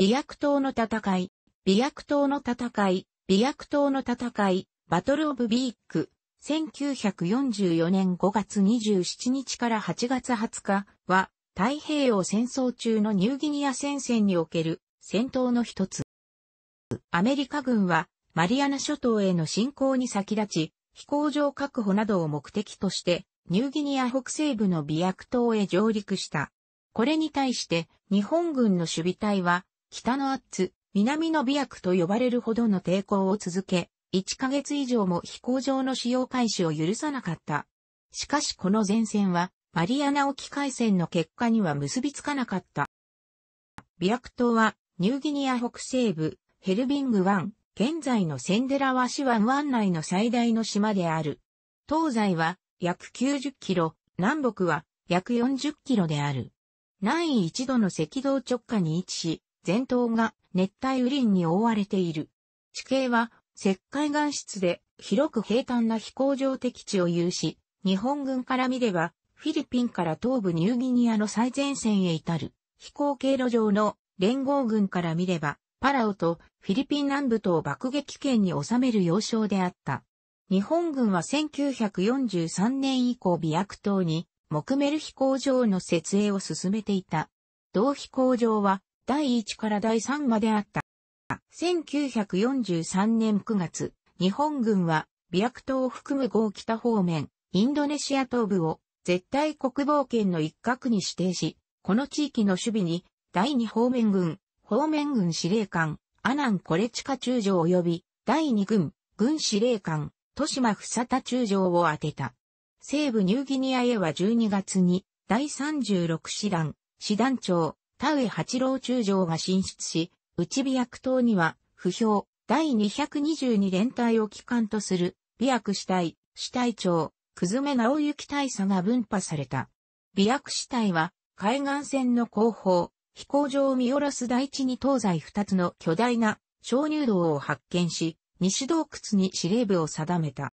美薬島の戦い、美薬島の戦い、美薬島の戦い、バトルオブビーク、1944年5月27日から8月20日は、太平洋戦争中のニューギニア戦線における戦闘の一つ。アメリカ軍は、マリアナ諸島への侵攻に先立ち、飛行場確保などを目的として、ニューギニア北西部の美薬島へ上陸した。これに対して、日本軍の守備隊は、北のアッツ、南の美薬と呼ばれるほどの抵抗を続け、1ヶ月以上も飛行場の使用開始を許さなかった。しかしこの前線は、マリアナ沖海戦の結果には結びつかなかった。ビアク島は、ニューギニア北西部、ヘルビング湾、現在のセンデラワシ湾湾内の最大の島である。東西は、約90キロ、南北は、約40キロである。南緯一度の赤道直下に位置し、全島が熱帯雨林に覆われている。地形は石灰岩質で広く平坦な飛行場的地を有し、日本軍から見ればフィリピンから東部ニューギニアの最前線へ至る飛行経路上の連合軍から見ればパラオとフィリピン南部と爆撃圏に収める要衝であった。日本軍は1943年以降美薬島に木メル飛行場の設営を進めていた。同飛行場は第1から第3まであった。1943年9月、日本軍は、ビアク島を含む豪北方面、インドネシア東部を絶対国防圏の一角に指定し、この地域の守備に、第2方面軍、方面軍司令官、アナン・コレチカ中将及び、第2軍、軍司令官、豊島房タ中将を当てた。西部ニューギニアへは12月に、第36師団、師団長、田上八郎中将が進出し、内美役島には、不評、第222連隊を機関とする、美役死隊、死隊長、久住め直行大佐が分派された。美役死隊は、海岸線の後方、飛行場を見下ろす台地に東西二つの巨大な小乳洞を発見し、西洞窟に司令部を定めた。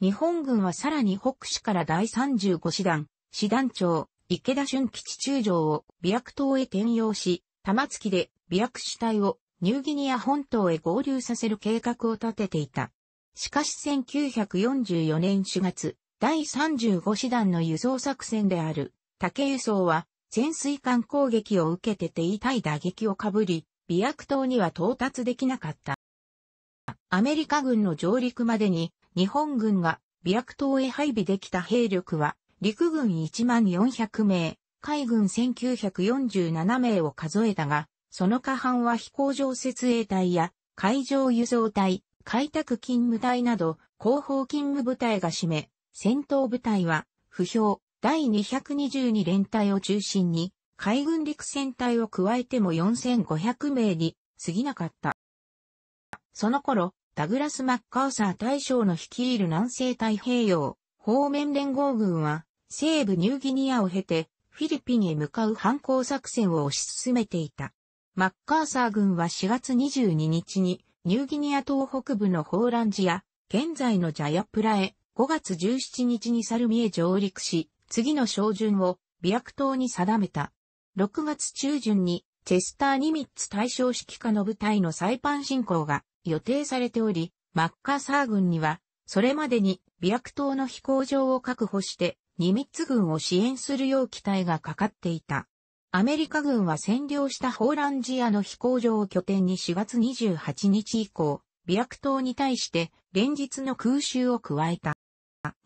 日本軍はさらに北市から第35師団、師団長、池田俊吉中将を美薬島へ転用し、玉突きで美薬主体をニューギニア本島へ合流させる計画を立てていた。しかし1944年4月、第35師団の輸送作戦である竹輸送は潜水艦攻撃を受けて手痛い打撃をかぶり、美薬島には到達できなかった。アメリカ軍の上陸までに日本軍が美薬島へ配備できた兵力は陸軍1万400名、海軍1947名を数えたが、その過半は飛行場設営隊や海上輸送隊、開拓勤務隊など後方勤務部隊が占め、戦闘部隊は不評第222連隊を中心に海軍陸戦隊を加えても4500名に過ぎなかった。その頃、ダグラス・マッカーサー大将の率いる南西太平洋方面連合軍は西部ニューギニアを経て、フィリピンへ向かう反抗作戦を推し進めていた。マッカーサー軍は4月22日に、ニューギニア東北部のホーランジア、現在のジャヤプラへ、5月17日にサルミへ上陸し、次の照準を、ビアク島に定めた。6月中旬に、チェスター・ニミッツ大象指揮下の部隊のサイパン侵攻が予定されており、マッカーサー軍には、それまでにビアク島の飛行場を確保して、ニミッツ軍を支援するよう期待がかかっていた。アメリカ軍は占領したホーランジアの飛行場を拠点に4月28日以降、ビラク島に対して連日の空襲を加えた。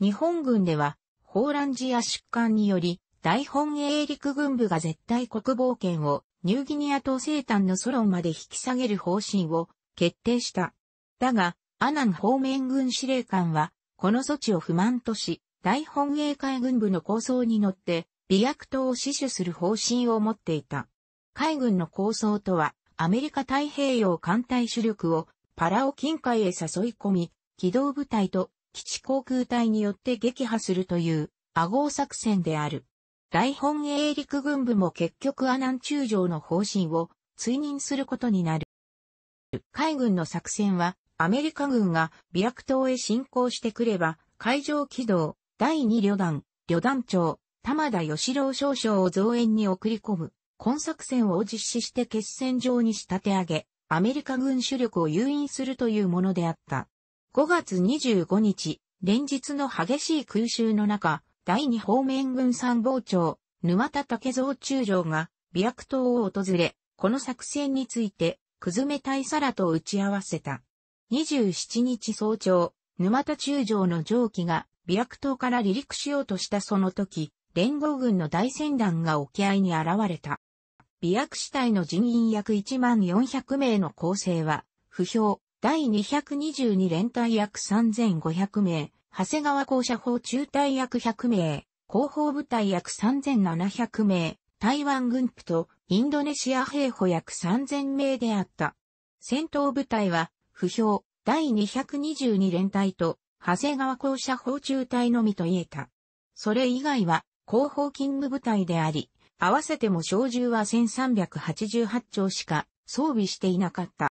日本軍では、ホーランジア出艦により、大本営陸軍部が絶対国防圏をニューギニア島西端のソロンまで引き下げる方針を決定した。だが、アナン方面軍司令官は、この措置を不満とし、大本営海軍部の構想に乗って、美薬島を死守する方針を持っていた。海軍の構想とは、アメリカ太平洋艦隊主力をパラオ近海へ誘い込み、機動部隊と基地航空隊によって撃破するという、アゴ作戦である。大本営陸軍部も結局アナン中将の方針を追認することになる。海軍の作戦は、アメリカ軍が美薬島へ進攻してくれば、海上機動、第2旅団、旅団長、玉田義郎少将を増援に送り込む、今作戦を実施して決戦場に仕立て上げ、アメリカ軍主力を誘引するというものであった。5月25日、連日の激しい空襲の中、第2方面軍参謀長、沼田竹蔵中将が、美薬島を訪れ、この作戦について、くずめ大皿と打ち合わせた。27日早朝、沼田中将の蒸気が、ビラク島から離陸しようとしたその時、連合軍の大船団が沖合に現れた。ビラク体の人員約1万400名の構成は、不評、第222連隊約3500名、長谷川校舎法中隊約100名、広報部隊約3700名、台湾軍部とインドネシア兵補約3000名であった。戦闘部隊は、不評、第222連隊と長谷川校舎法中隊のみと言えた。それ以外は、広報勤務部隊であり、合わせても小銃は1388丁しか装備していなかった。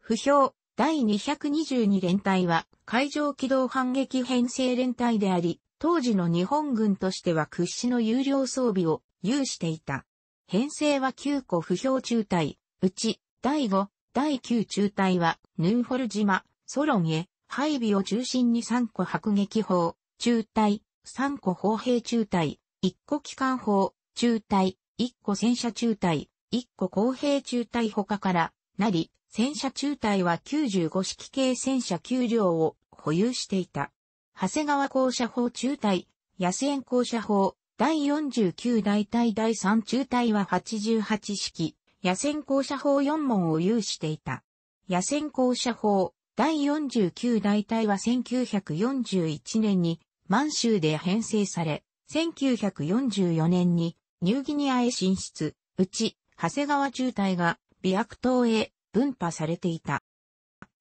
不評、第222連隊は海上機動反撃編成連隊であり、当時の日本軍としては屈指の有料装備を有していた。編成は9個不評中隊、うち第5、第9中隊はヌンホル島、ソロンへ、配備を中心に3個迫撃砲、中隊、3個砲兵中隊、1個機関砲、中隊、1個戦車中隊、1個工兵中隊他からなり、戦車中隊は95式系戦車9両を保有していた。長谷川校舎砲中隊、安戦校舎砲、第49大隊第3中隊は88式、野戦校舎砲4門を有していた。野戦校舎砲、第49大隊は1941年に満州で編成され、1944年にニューギニアへ進出、うち、長谷川中隊が美白島へ分派されていた。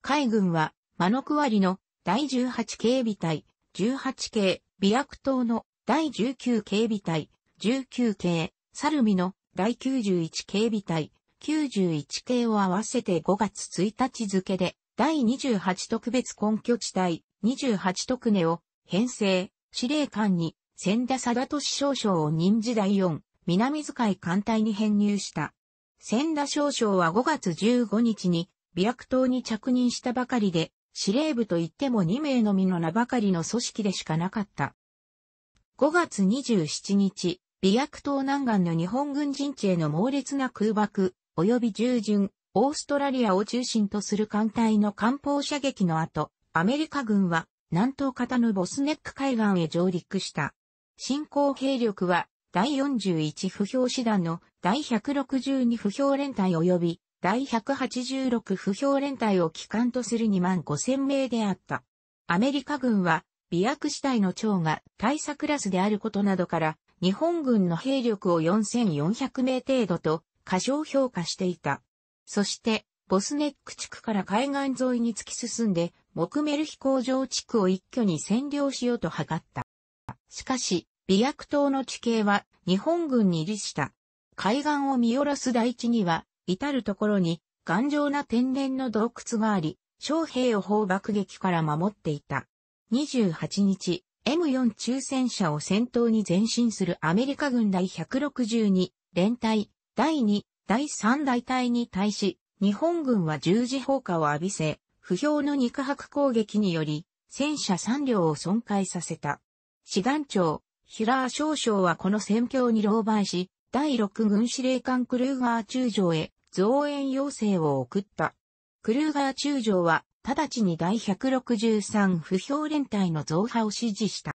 海軍は、マノクワリの第18警備隊、18系、美白島の第19警備隊、19系、サルミの第91警備隊、91系を合わせて5月1日付で第28特別根拠地帯、28特根を、編成、司令官に、千田貞俊少将を任時第4、南塚い艦隊に編入した。千田少将は5月15日に、美薬島に着任したばかりで、司令部といっても2名のみの名ばかりの組織でしかなかった。5月27日、美薬島南岸の日本軍陣地への猛烈な空爆、及び従順、オーストラリアを中心とする艦隊の艦砲射撃の後、アメリカ軍は南東方のボスネック海岸へ上陸した。進行兵力は第41不評師団の第162不評連隊及び第186不評連隊を機関とする2万5千名であった。アメリカ軍は、美薬死体の長が大佐クラスであることなどから、日本軍の兵力を4400名程度と過小評価していた。そして、ボスネック地区から海岸沿いに突き進んで、モクメル飛行場地区を一挙に占領しようと図った。しかし、美薬島の地形は日本軍に利した。海岸を見下ろす台地には、至るところに頑丈な天然の洞窟があり、将兵を砲爆撃から守っていた。28日、M4 中戦車を先頭に前進するアメリカ軍第162連隊第2第三大隊に対し、日本軍は十字砲火を浴びせ、不評の肉薄攻撃により、戦車三両を損壊させた。師団長、ヒラー少将はこの戦況に狼狽し、第六軍司令官クルーガー中将へ増援要請を送った。クルーガー中将は、直ちに第163不評連隊の増派を指示した。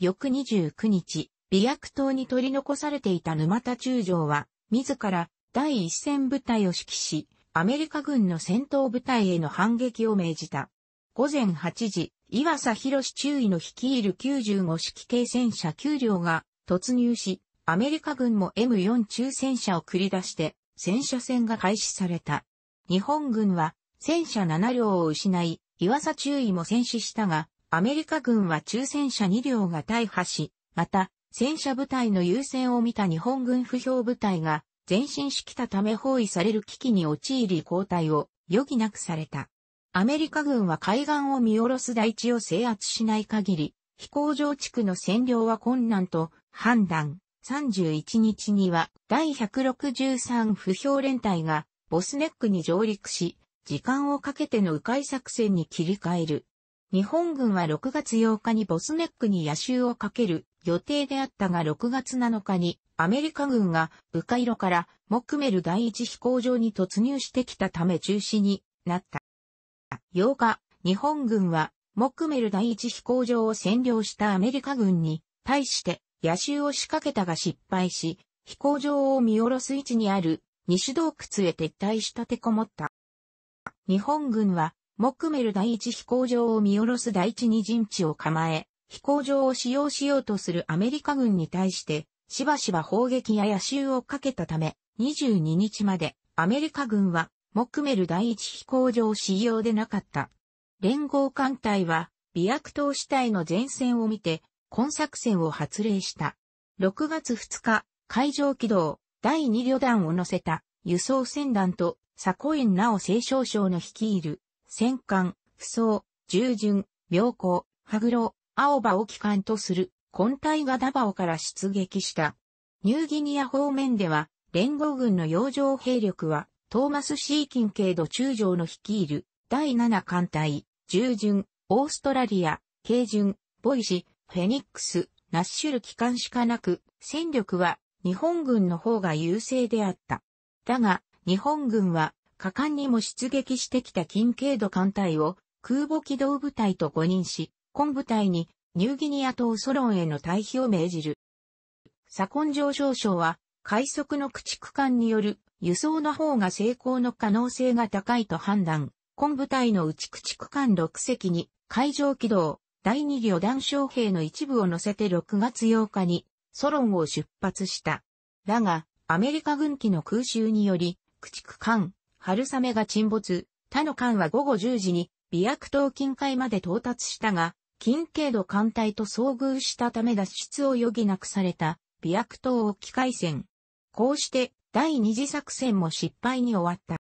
翌29日、美薬島に取り残されていた沼田中将は、自ら第一戦部隊を指揮し、アメリカ軍の戦闘部隊への反撃を命じた。午前8時、岩佐博中尉の率いる95式軽戦車9両が突入し、アメリカ軍も M4 中戦車を繰り出して、戦車戦が開始された。日本軍は戦車7両を失い、岩佐中尉も戦死したが、アメリカ軍は中戦車2両が大破し、また、戦車部隊の優先を見た日本軍不評部隊が、前進しきたため包囲される危機に陥り交代を余儀なくされた。アメリカ軍は海岸を見下ろす大地を制圧しない限り、飛行場地区の占領は困難と判断。31日には第163不評連隊がボスネックに上陸し、時間をかけての迂回作戦に切り替える。日本軍は6月8日にボスネックに野襲をかける予定であったが6月7日にアメリカ軍が迂回路からモクメル第一飛行場に突入してきたため中止になった。8日、日本軍はモクメル第一飛行場を占領したアメリカ軍に対して野襲を仕掛けたが失敗し、飛行場を見下ろす位置にある西洞窟へ撤退したてこもった。日本軍はモクメル第一飛行場を見下ろす第一二陣地を構え、飛行場を使用しようとするアメリカ軍に対して、しばしば砲撃や野襲をかけたため、22日までアメリカ軍はモクメル第一飛行場使用でなかった。連合艦隊は、美悪島主体の前線を見て、今作戦を発令した。6月2日、海上機動第2旅団を乗せた輸送船団とサコインなお、清少将の率いる戦艦、不走、従順、良好、羽黒、青葉を機関とする根隊がダバオから出撃した。ニューギニア方面では、連合軍の洋上兵力は、トーマス・シーキン軽度中将の率いる第7艦隊、従順、オーストラリア、軽順、ボイシ、フェニックス、ナッシュル機関しかなく、戦力は日本軍の方が優勢であった。だが、日本軍は、果敢にも出撃してきた近軽度艦隊を空母機動部隊と誤認し、今部隊にニューギニア島ソロンへの退避を命じる。左ン上少省は、快速の駆逐艦による輸送の方が成功の可能性が高いと判断、今部隊の内駆逐艦6隻に海上機動、第2旅団将兵の一部を乗せて6月8日にソロンを出発した。だが、アメリカ軍機の空襲により、駆逐艦、春雨が沈没、他の艦は午後10時に、美薬島近海まで到達したが、近景度艦隊と遭遇したため脱出を余儀なくされた、ビアク島沖海戦。こうして、第二次作戦も失敗に終わっ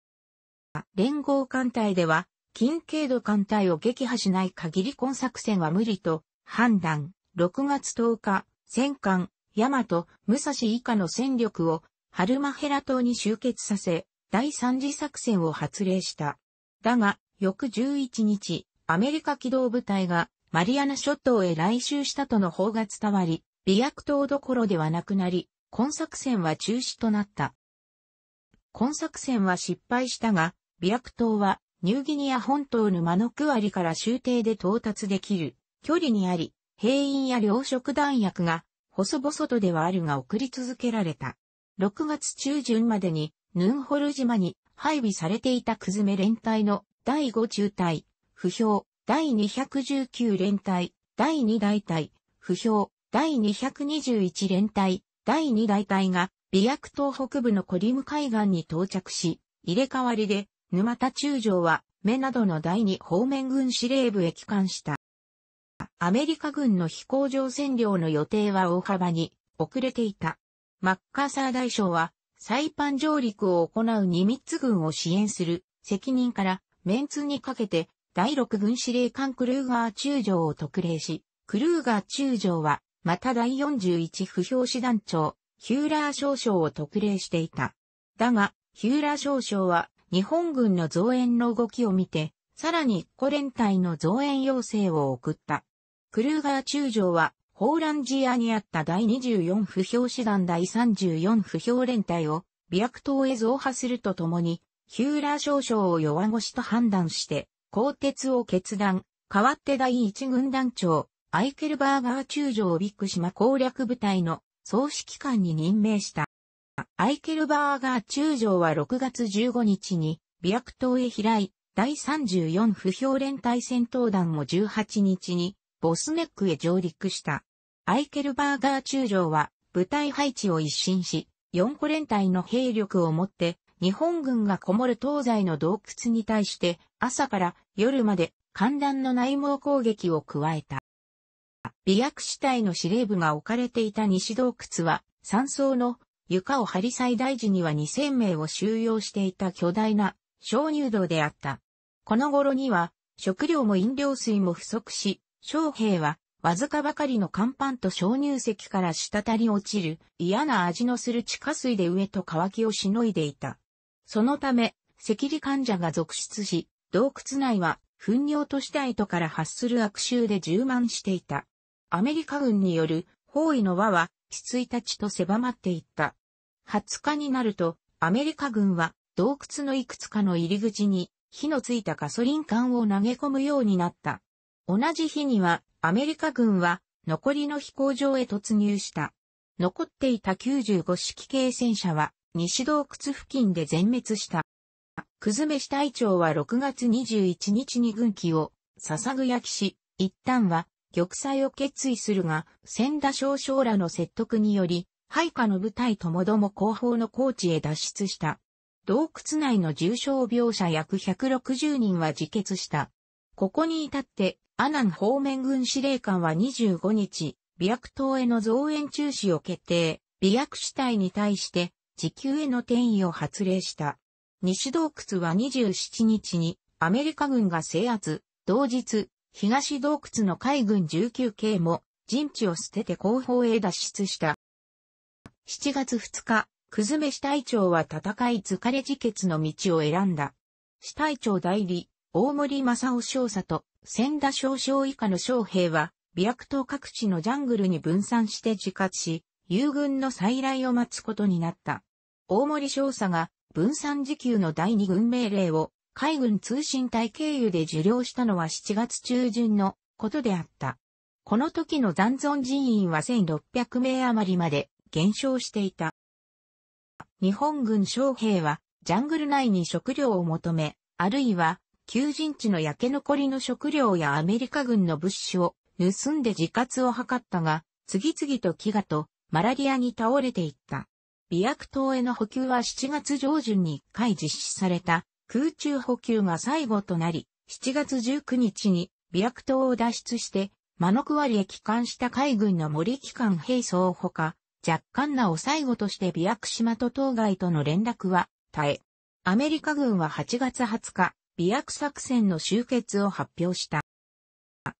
た。連合艦隊では、近景度艦隊を撃破しない限り今作戦は無理と判断。6月10日、戦艦、大和、武蔵以下の戦力を、ハルマヘラ島に集結させ、第三次作戦を発令した。だが、翌11日、アメリカ機動部隊がマリアナ諸島へ来襲したとの報が伝わり、美薬島どころではなくなり、今作戦は中止となった。今作戦は失敗したが、美薬島はニューギニア本島沼の区割りから終艇で到達できる距離にあり、兵員や糧食弾薬が細々とではあるが送り続けられた。6月中旬までにヌンホル島に配備されていたクズメ連隊の第5中隊、不評、第219連隊、第2大隊、不評、第221連隊、第2大隊が、美薬島北部のコリム海岸に到着し、入れ替わりで、沼田中将は、目などの第2方面軍司令部へ帰還した。アメリカ軍の飛行場占領の予定は大幅に遅れていた。マッカーサー大将は、サイパン上陸を行うニミッツ軍を支援する責任から、メンツにかけて第6軍司令官クルーガー中将を特例し、クルーガー中将は、また第41不評師団長、ヒューラー少将を特例していた。だが、ヒューラー少将は、日本軍の増援の動きを見て、さらにコ連隊の増援要請を送った。クルーガー中将は、ホーランジアにあった第24不評師団第34不評連隊を、美薬島へ増派するとともに、ヒューラー少将を弱腰と判断して、鋼鉄を決断、代わって第一軍団長、アイケルバーガー中将ビッグ島攻略部隊の総指揮官に任命した。アイケルバーガー中将は6月15日に、ビアク島へ飛来、第34不評連隊戦闘団も18日に、ボスネックへ上陸した。アイケルバーガー中将は、部隊配置を一新し、4個連隊の兵力をもって、日本軍がこもる東西の洞窟に対して朝から夜まで寒暖の内網攻撃を加えた。美薬死体の司令部が置かれていた西洞窟は山荘の床を張り最大時には2000名を収容していた巨大な鍾乳洞であった。この頃には食料も飲料水も不足し、将兵はわずかばかりの乾板と鍾乳石から滴り落ちる嫌な味のする地下水で上と乾きをしのいでいた。そのため、赤痢患者が続出し、洞窟内は、糞尿と死体とから発する悪臭で充満していた。アメリカ軍による包囲の輪は、ついたちと狭まっていった。20日になると、アメリカ軍は、洞窟のいくつかの入り口に、火のついたガソリン缶を投げ込むようになった。同じ日には、アメリカ軍は、残りの飛行場へ突入した。残っていた95式軽戦車は、西洞窟付近で全滅した。くずめし隊長は6月21日に軍旗を笹ぐ焼きし、一旦は玉砕を決意するが、千田少将らの説得により、配下の部隊ともども後方の高地へ脱出した。洞窟内の重傷病者約160人は自決した。ここに至って、阿南方面軍司令官は25日、美薬島への増援中止を決定、美薬主体に対して、地球への転移を発令した。西洞窟は27日にアメリカ軍が制圧、同日、東洞窟の海軍19系も陣地を捨てて後方へ脱出した。7月2日、くずめ死隊長は戦い疲れ自決の道を選んだ。死隊長代理、大森正夫少佐と千田少将以下の将兵は、美薬島各地のジャングルに分散して自活し、友軍の再来を待つことになった。大森少佐が分散時給の第二軍命令を海軍通信隊経由で受領したのは7月中旬のことであった。この時の残存人員は1600名余りまで減少していた。日本軍将兵はジャングル内に食料を求め、あるいは求人地の焼け残りの食料やアメリカ軍の物資を盗んで自活を図ったが、次々と飢餓とマラリアに倒れていった。美薬島への補給は7月上旬に1回実施された空中補給が最後となり、7月19日に美薬島を脱出して、マノクワリへ帰還した海軍の森機関兵装ほか、若干なを最後として美薬島と島外との連絡は絶え、アメリカ軍は8月20日、美薬作戦の終結を発表した。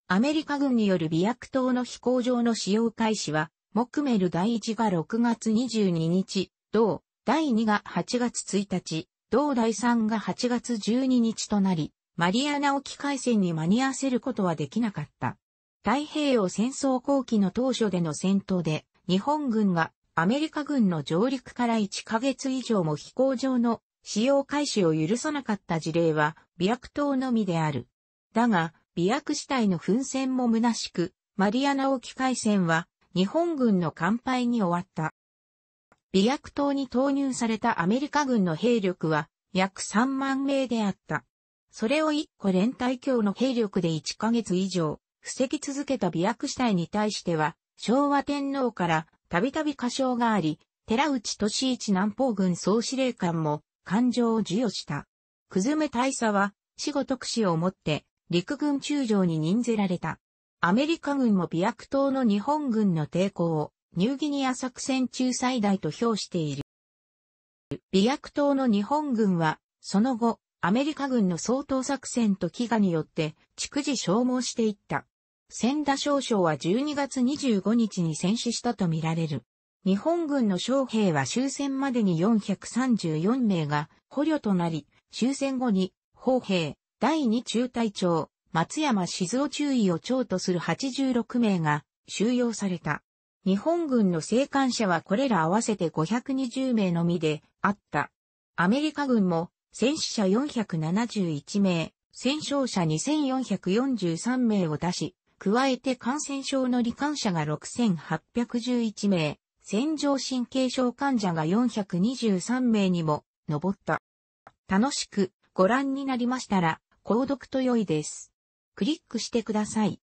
アメリカ軍による美薬島の飛行場の使用開始はモクメル第1が6月22日、同、第2が8月1日、同第3が8月12日となり、マリアナ沖海戦に間に合わせることはできなかった。太平洋戦争後期の当初での戦闘で、日本軍がアメリカ軍の上陸から1ヶ月以上も飛行場の使用開始を許さなかった事例は、美薬島のみである。だが、美薬地体の奮戦も虚しく、マリアナ沖海戦は日本軍の艦敗に終わった。美薬島に投入されたアメリカ軍の兵力は約3万名であった。それを一個連隊強の兵力で1ヶ月以上、防ぎ続けた美薬死体に対しては、昭和天皇からたびたび過小があり、寺内俊一南方軍総司令官も感情を授与した。久住大佐は、死後特使をもって、陸軍中将に任ぜられた。アメリカ軍も美薬島の日本軍の抵抗をニューギニア作戦中最大と評している。美薬島の日本軍は、その後、アメリカ軍の総統作戦と飢餓によって逐次消耗していった。千田少将は12月25日に戦死したとみられる。日本軍の将兵は終戦までに434名が捕虜となり、終戦後に、砲兵、第二中隊長、松山静雄中尉を長とする86名が収容された。日本軍の生還者はこれら合わせて520名のみであった。アメリカ軍も戦死者471名、戦勝者2443名を出し、加えて感染症の罹患者が6811名、戦場神経症患者が423名にも上った。楽しくご覧になりましたら、購読と良いです。クリックしてください。